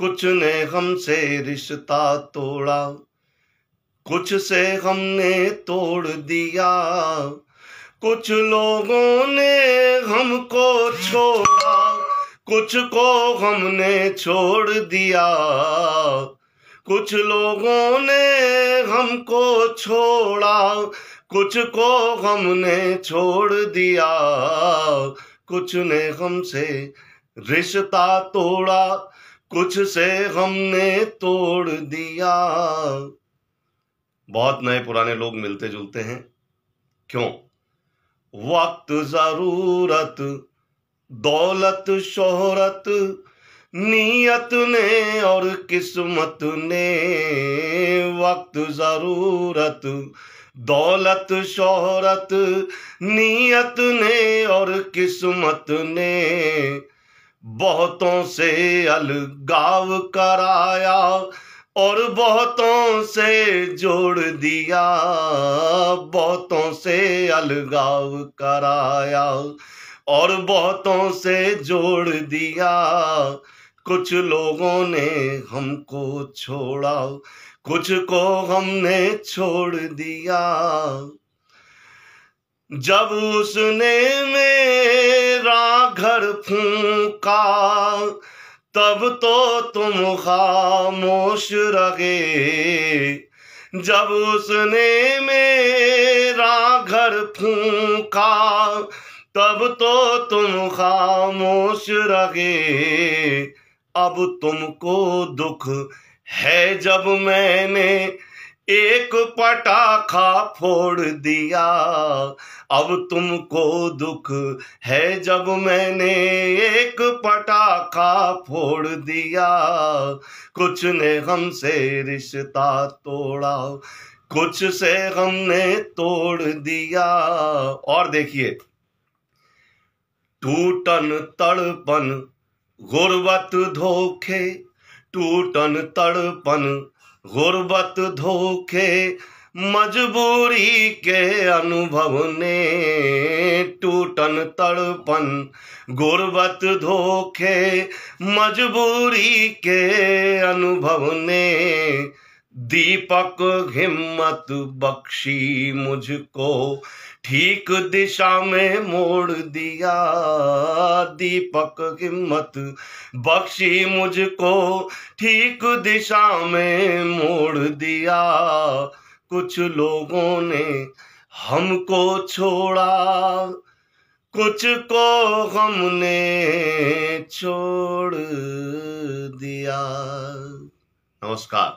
कुछ ने हमसे रिश्ता तोड़ा कुछ से हमने तोड़ दिया कुछ लोगों ने हमको छोड़ा कुछ को हमने छोड़ दिया कुछ लोगों ने हमको छोड़ा कुछ को हमने छोड़ दिया कुछ ने हमसे रिश्ता तोड़ा कुछ से हमने तोड़ दिया बहुत नए पुराने लोग मिलते जुलते हैं क्यों वक्त जरूरत दौलत शोहरत नीयत ने और किस्मत ने वक्त ज़रूरत दौलत शोहरत नीयत ने और किस्मत ने बहुतों से अलगाव कराया और बहुतों से जोड़ दिया बहुतों से अलगाव कराया और बहुतों से जोड़ दिया कुछ लोगों ने हमको छोड़ा कुछ को हमने छोड़ दिया जब उसने मेरा घर फू का तब तो तुम खामोश रहे जब उसने मेरा घर फूका तब तो तुम खामोश रहे अब तुमको दुख है जब मैंने एक पटाखा फोड़ दिया अब तुमको दुख है जब मैंने एक पटाखा फोड़ दिया कुछ ने हमसे रिश्ता तोड़ा कुछ से हमने तोड़ दिया और देखिए टूटन तड़पन गुर्बत धोखे टूटन तड़पन गुर्बत धोखे मजबूरी के अनुभव ने टूटन तड़पन गुर्बत धोखे मजबूरी के अनुभव ने दीपक हिम्मत बख्शी मुझको ठीक दिशा में मोड़ दिया दीपक हिम्मत बख्शी मुझको ठीक दिशा में मोड़ दिया कुछ लोगों ने हमको छोड़ा कुछ को हमने छोड़ दिया नमस्कार